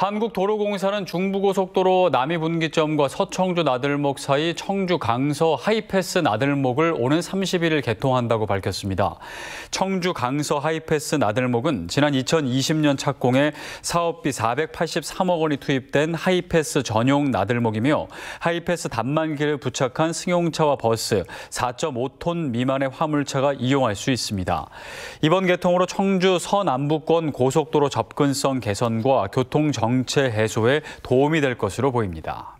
한국도로공사는 중부고속도로 남이분기점과 서청주 나들목 사이 청주 강서 하이패스 나들목을 오는 3 0일 개통한다고 밝혔습니다. 청주 강서 하이패스 나들목은 지난 2020년 착공해 사업비 483억 원이 투입된 하이패스 전용 나들목이며 하이패스 단만기를 부착한 승용차와 버스 4.5톤 미만의 화물차가 이용할 수 있습니다. 이번 개통으로 청주 서남부권 고속도로 접근성 개선과 교통 정 정체 해소에 도움이 될 것으로 보입니다.